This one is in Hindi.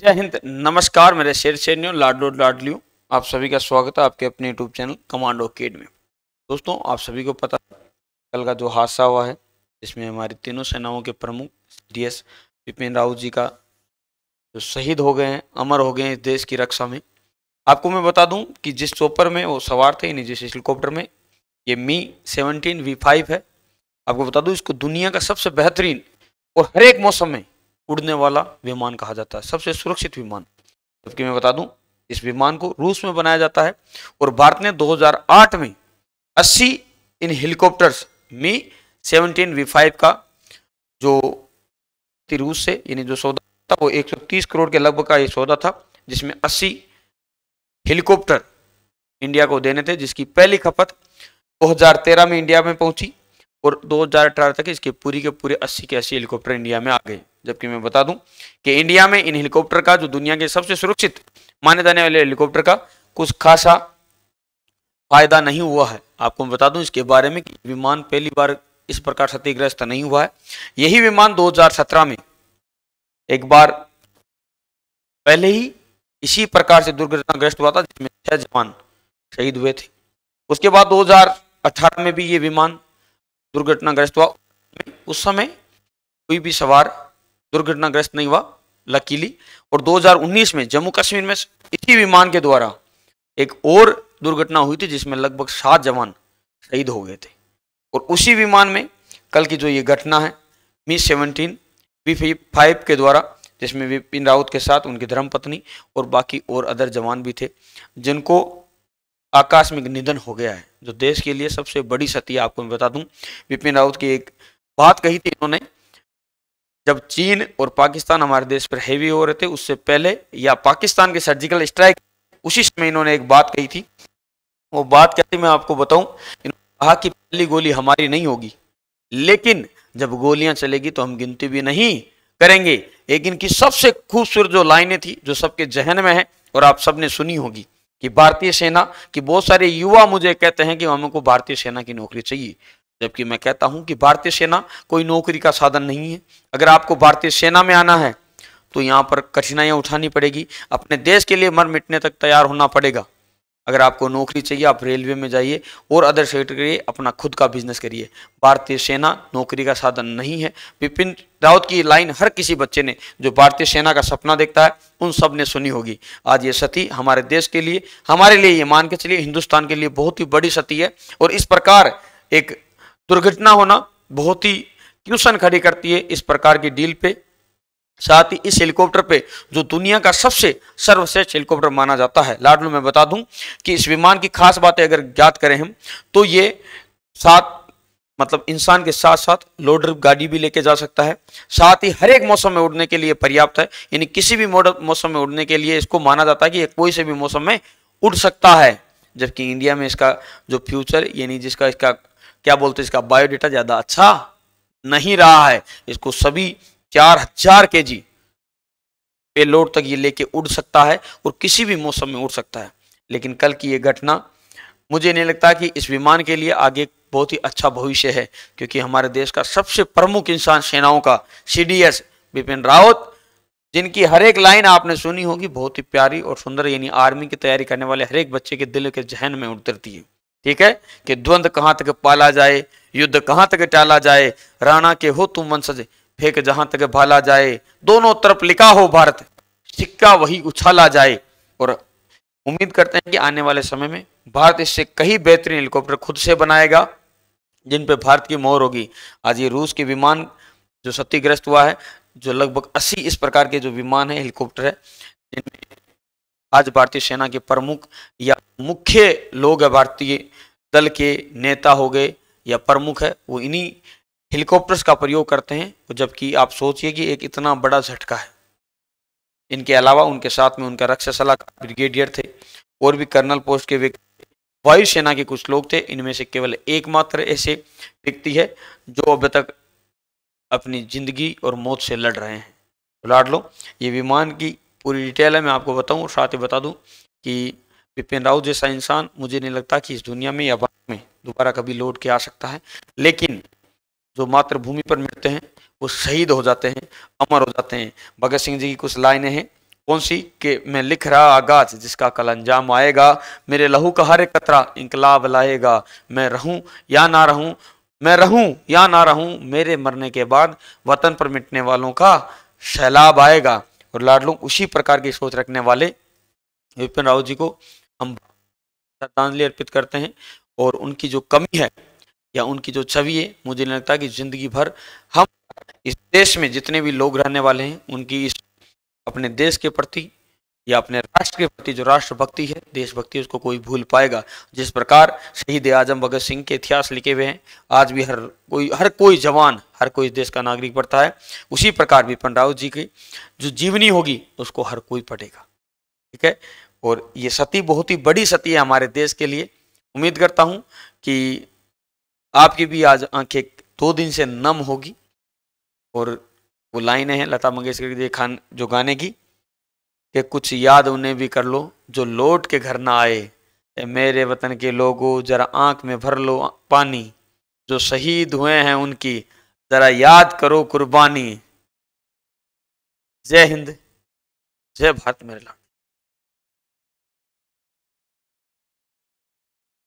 जय हिंद नमस्कार मेरे शेर शेरियो लाडलो लाडलियो आप सभी का स्वागत है आपके अपने यूट्यूब चैनल कमांडो केड में दोस्तों आप सभी को पता कल का जो हादसा हुआ है जिसमें हमारी तीनों सेनाओं के प्रमुख डीएस विपिन रावत जी का जो शहीद हो गए हैं अमर हो गए हैं इस देश की रक्षा में आपको मैं बता दूं कि जिस चोपर में वो सवार थे यानी जिस हेलीकॉप्टर में ये मी सेवनटीन वी फाइव है आपको बता दूं इसको दुनिया का सबसे बेहतरीन और हर एक मौसम में उड़ने वाला विमान कहा जाता है सबसे सुरक्षित विमान जबकि मैं बता दूं इस विमान को रूस में बनाया जाता है और भारत ने 2008 में 80 इन हेलीकॉप्टर्स मी 17 वी फाइव का जो रूस से यानी जो सौदा था वो 130 करोड़ के लगभग का ये सौदा था जिसमें 80 हेलीकॉप्टर इंडिया को देने थे जिसकी पहली खपत 2013 में इंडिया में पहुंची और दो तक इसके पूरी के पूरे अस्सी के अस्सी हेलीकॉप्टर इंडिया में आ गए जबकि मैं बता दूं कि इंडिया में इन हेलीकॉप्टर का जो दुनिया के सबसे सुरक्षित माने जाने वाले हेलीकॉप्टर का कुछ खासा फायदा नहीं हुआ है आपको मैं बता दूं इसके बारे में कि विमान पहली बार इस प्रकार क्षतिग्रस्त नहीं हुआ है यही विमान 2017 में एक बार पहले ही इसी प्रकार से दुर्घटनाग्रस्त हुआ था जिसमें छह जवान शहीद हुए थे उसके बाद 2018 में भी ये विमान दुर्घटनाग्रस्त हुआ उस समय कोई भी सवार दुर्घटनाग्रस्त नहीं हुआ लकीली और 2019 में जम्मू कश्मीर में इसी विमान के द्वारा एक और दुर्घटना हुई थी जिसमें लगभग सात जवान शहीद हो गए थे और उसी विमान में कल की जो ये घटना है मी सेवनटीन वी फाइव के द्वारा जिसमें विपिन राउत के साथ उनकी धर्मपत्नी और बाकी और अदर जवान भी थे जिनको आकस्मिक निधन हो गया है जो देश के लिए सबसे बड़ी क्षति आपको मैं बता दूं विपिन राउत की एक बात कही थी इन्होंने जब चीन और पाकिस्तान हमारे देश पर हैवी हो रहे थे उससे पहले या पाकिस्तान के सर्जिकल स्ट्राइक उसी समय इन्होंने एक बात कही थी वो बात क्या थी मैं आपको बताऊं इन्होंने कहा कि पहली गोली हमारी नहीं होगी लेकिन जब गोलियां चलेगी तो हम गिनती भी नहीं करेंगे एक इनकी सबसे खूबसूरत जो लाइनें थी जो सबके जहन में है और आप सबने सुनी होगी कि भारतीय सेना की बहुत सारे युवा मुझे कहते हैं कि हमको भारतीय सेना की नौकरी चाहिए जबकि मैं कहता हूं कि भारतीय सेना कोई नौकरी का साधन नहीं है अगर आपको भारतीय सेना में आना है तो यहाँ पर कठिनाइयाँ उठानी पड़ेगी अपने देश के लिए मर मिटने तक तैयार होना पड़ेगा अगर आपको नौकरी चाहिए आप रेलवे में जाइए और अदर सेक्टर के लिए अपना खुद का बिजनेस करिए भारतीय सेना नौकरी का साधन नहीं है विपिन रावत की लाइन हर किसी बच्चे ने जो भारतीय सेना का सपना देखता है उन सब ने सुनी होगी आज ये सती हमारे देश के लिए हमारे लिए ये मान के चलिए हिंदुस्तान के लिए बहुत ही बड़ी सती है और इस प्रकार एक दुर्घटना होना बहुत ही क्यूशन खड़ी करती है इस प्रकार की डील पे साथ ही इस हेलीकॉप्टर पे जो दुनिया का सबसे सर्वश्रेष्ठ हेलीकॉप्टर माना जाता है लाडलू मैं बता दूं कि इस विमान की खास बातें अगर ज्ञात करें हम तो ये साथ मतलब इंसान के साथ साथ लोडर गाड़ी भी लेके जा सकता है साथ ही हर एक मौसम में उड़ने के लिए पर्याप्त है यानी किसी भी मौसम में उड़ने के लिए इसको माना जाता है कि कोई से भी मौसम में उड़ सकता है जबकि इंडिया में इसका जो फ्यूचर यानी जिसका इसका क्या बोलते हैं इसका बायोडाटा ज़्यादा अच्छा नहीं रहा है इसको सभी चार हजार के जी पे लोड तक ये लेके उड़ सकता है और किसी भी मौसम में उड़ सकता है लेकिन कल की ये घटना मुझे नहीं लगता कि इस विमान के लिए आगे बहुत ही अच्छा भविष्य है क्योंकि हमारे देश का सबसे प्रमुख इंसान सेनाओं का C D S Bipin Rawat जिनकी हर एक लाइन आपने सुनी होगी बहुत ही प्यारी और सुंदर यानी आर्मी की तैयारी करने वाले हर एक बच्चे के दिल के जहन में उतरती है ठीक है कि द्वंद कहां तक पाला जाए युद्ध कहां तक टाला जाए राणा के हो तुम मन सजे फेंक जहां तक भाला जाए दोनों तरफ लिखा हो भारत सिक्का वही उछाला जाए और उम्मीद करते हैं कि आने वाले समय में भारत इससे कहीं बेहतरीन हेलीकॉप्टर खुद से बनाएगा जिन पे भारत की मोहर होगी आज ये रूस के विमान जो क्षतिग्रस्त हुआ है जो लगभग 80 इस प्रकार के जो विमान है हेलीकॉप्टर है जिनमें आज भारतीय सेना के प्रमुख या मुख्य लोग है भारतीय दल के नेता हो गए या प्रमुख है वो इन्हीं हेलीकॉप्टर्स का प्रयोग करते हैं जबकि आप सोचिए कि एक इतना बड़ा झटका है इनके अलावा उनके साथ में उनका रक्षा सलाहकार ब्रिगेडियर थे और भी कर्नल पोस्ट के व्यक्ति वायुसेना के कुछ लोग थे इनमें से केवल एकमात्र ऐसे व्यक्ति है जो अब तक अपनी ज़िंदगी और मौत से लड़ रहे हैं तो लाड लो ये विमान की पूरी डिटेल है मैं आपको बताऊँ और साथ ही बता दूँ कि विपिन राव जैसा इंसान मुझे नहीं लगता कि इस दुनिया में या भारत में दोबारा कभी लौट के आ सकता है लेकिन जो मातृभूमि पर मिलते हैं वो शहीद हो जाते हैं अमर हो जाते हैं भगत सिंह जी की कुछ लाइनें हैं कौन सी के मैं लिख रहा आगाज जिसका कल अंजाम आएगा मेरे लहू का हर एक कतरा इंकलाब लाएगा मैं रहूं या ना रहूं मैं रहूं या ना रहूं मेरे मरने के बाद वतन पर मिटने वालों का सैलाब आएगा और लाडलू उसी प्रकार की सोच रखने वाले विपिन राव जी को हम श्रद्धांजलि अर्पित करते हैं और उनकी जो कमी है या उनकी जो छवि है मुझे नहीं लगता कि जिंदगी भर हम इस देश में जितने भी लोग रहने वाले हैं उनकी इस अपने देश के प्रति या अपने राष्ट्र के प्रति जो राष्ट्रभक्ति है देशभक्ति उसको कोई भूल पाएगा जिस प्रकार शहीद आजम भगत सिंह के इतिहास लिखे हुए हैं आज भी हर कोई हर कोई जवान हर कोई देश का नागरिक पढ़ता है उसी प्रकार विपिन रावत जी की जो जीवनी होगी उसको हर कोई पढ़ेगा ठीक है और ये सती बहुत ही बड़ी सती है हमारे देश के लिए उम्मीद करता हूँ कि आपकी भी आज आंखें दो दिन से नम होगी और वो लाइनें हैं लता मंगेशकर जी खान जो गाने की कि कुछ याद उन्हें भी कर लो जो लौट के घर ना आए ए मेरे वतन के लोगों जरा आंख में भर लो पानी जो शहीद हुए हैं उनकी जरा याद करो कुर्बानी जय हिंद जय भारत मेरे लाड